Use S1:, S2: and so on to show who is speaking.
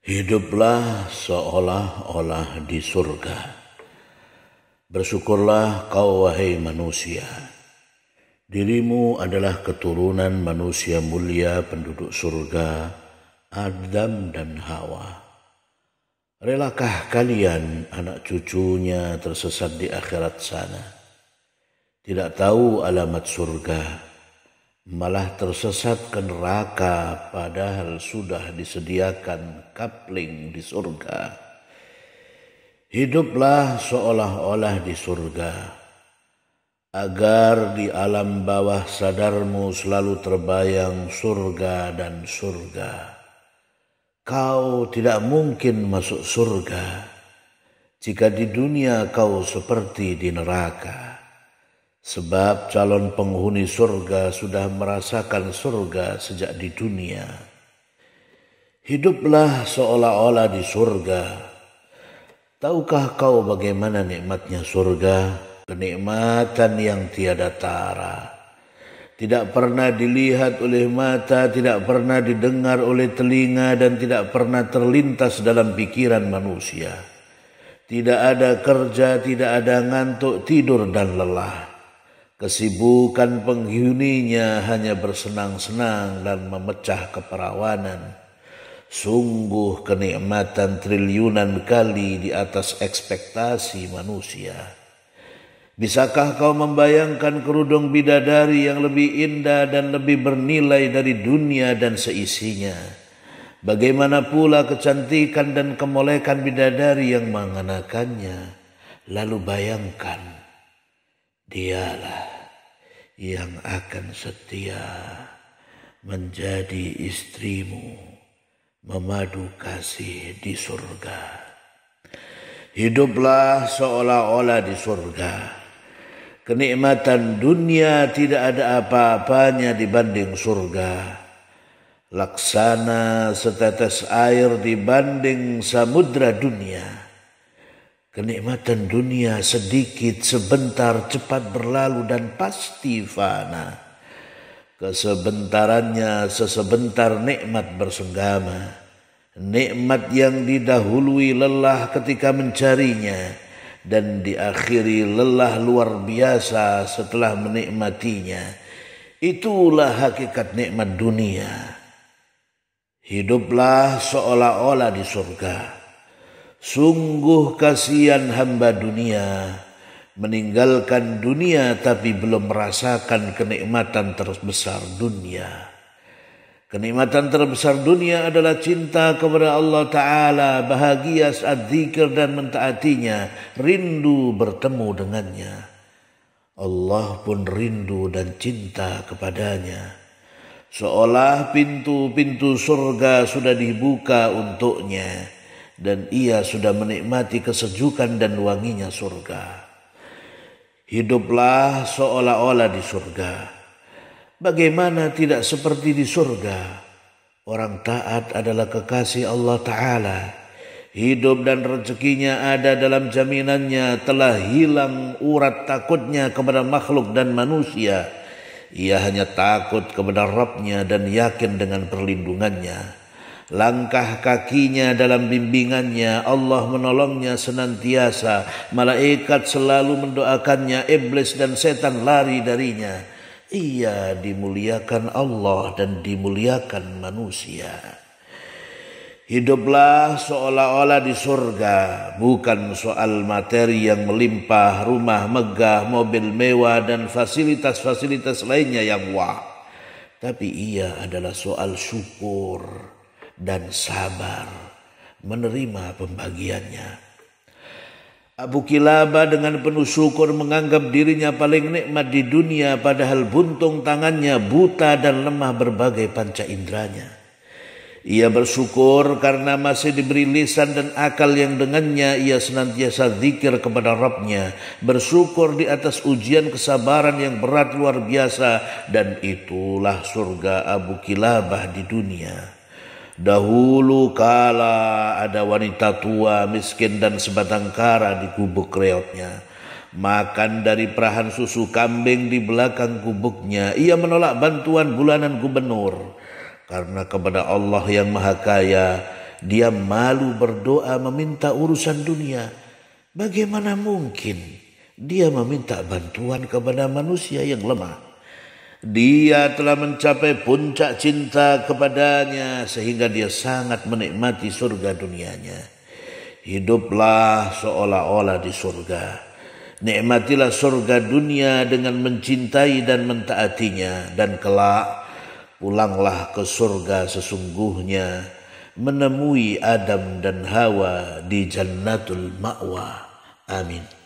S1: Hiduplah seolah-olah di surga. Bersyukurlah kau wahai manusia. Dirimu adalah keturunan manusia mulia penduduk surga, Adam dan Hawa. Relakah kalian anak cucunya tersesat di akhirat sana? Tidak tahu alamat surga malah tersesat ke neraka padahal sudah disediakan kapling di surga. Hiduplah seolah-olah di surga, agar di alam bawah sadarmu selalu terbayang surga dan surga. Kau tidak mungkin masuk surga jika di dunia kau seperti di neraka. Sebab calon penghuni surga sudah merasakan surga sejak di dunia. Hiduplah seolah-olah di surga. Tahukah kau bagaimana nikmatnya surga? Kenikmatan yang tiada tara. Tidak pernah dilihat oleh mata, tidak pernah didengar oleh telinga, dan tidak pernah terlintas dalam pikiran manusia. Tidak ada kerja, tidak ada ngantuk, tidur, dan lelah Kesibukan penghuninya hanya bersenang-senang dan memecah keperawanan. Sungguh kenikmatan triliunan kali di atas ekspektasi manusia. Bisakah kau membayangkan kerudung bidadari yang lebih indah dan lebih bernilai dari dunia dan seisinya? Bagaimana pula kecantikan dan kemolekan bidadari yang mengenakannya? Lalu bayangkan dialah yang akan setia menjadi istrimu memadu kasih di surga. Hiduplah seolah-olah di surga. Kenikmatan dunia tidak ada apa-apanya dibanding surga. Laksana setetes air dibanding samudra dunia Kenikmatan dunia sedikit, sebentar, cepat berlalu dan pasti fana. Kesebentarannya sesebentar nikmat bersenggama. Nikmat yang didahului lelah ketika mencarinya dan diakhiri lelah luar biasa setelah menikmatinya. Itulah hakikat nikmat dunia. Hiduplah seolah-olah di surga Sungguh kasihan hamba dunia meninggalkan dunia tapi belum merasakan kenikmatan terbesar dunia. Kenikmatan terbesar dunia adalah cinta kepada Allah Ta'ala, bahagia saat zikir dan mentaatinya, rindu bertemu dengannya. Allah pun rindu dan cinta kepadanya. Seolah pintu-pintu surga sudah dibuka untuknya dan ia sudah menikmati kesejukan dan wanginya surga. Hiduplah seolah-olah di surga. Bagaimana tidak seperti di surga? Orang taat adalah kekasih Allah Ta'ala. Hidup dan rezekinya ada dalam jaminannya telah hilang urat takutnya kepada makhluk dan manusia. Ia hanya takut kepada Rabbnya dan yakin dengan perlindungannya. Langkah kakinya dalam bimbingannya, Allah menolongnya senantiasa. Malaikat selalu mendoakannya, iblis dan setan lari darinya. Ia dimuliakan Allah dan dimuliakan manusia. Hiduplah seolah-olah di surga, bukan soal materi yang melimpah, rumah megah, mobil mewah, dan fasilitas-fasilitas lainnya yang wah. Tapi ia adalah soal syukur dan sabar menerima pembagiannya. Abu Kilabah dengan penuh syukur menganggap dirinya paling nikmat di dunia padahal buntung tangannya buta dan lemah berbagai panca inderanya. Ia bersyukur karena masih diberi lisan dan akal yang dengannya ia senantiasa zikir kepada Rabbnya. Bersyukur di atas ujian kesabaran yang berat luar biasa dan itulah surga Abu Kilabah di dunia. Dahulu kala ada wanita tua, miskin dan sebatang kara di gubuk reotnya. Makan dari perahan susu kambing di belakang gubuknya. Ia menolak bantuan bulanan gubernur. Karena kepada Allah yang maha kaya, dia malu berdoa meminta urusan dunia. Bagaimana mungkin dia meminta bantuan kepada manusia yang lemah? Dia telah mencapai puncak cinta kepadanya sehingga dia sangat menikmati surga dunianya. Hiduplah seolah-olah di surga. Nikmatilah surga dunia dengan mencintai dan mentaatinya dan kelak pulanglah ke surga sesungguhnya menemui Adam dan Hawa di Jannatul Ma'wa. Amin.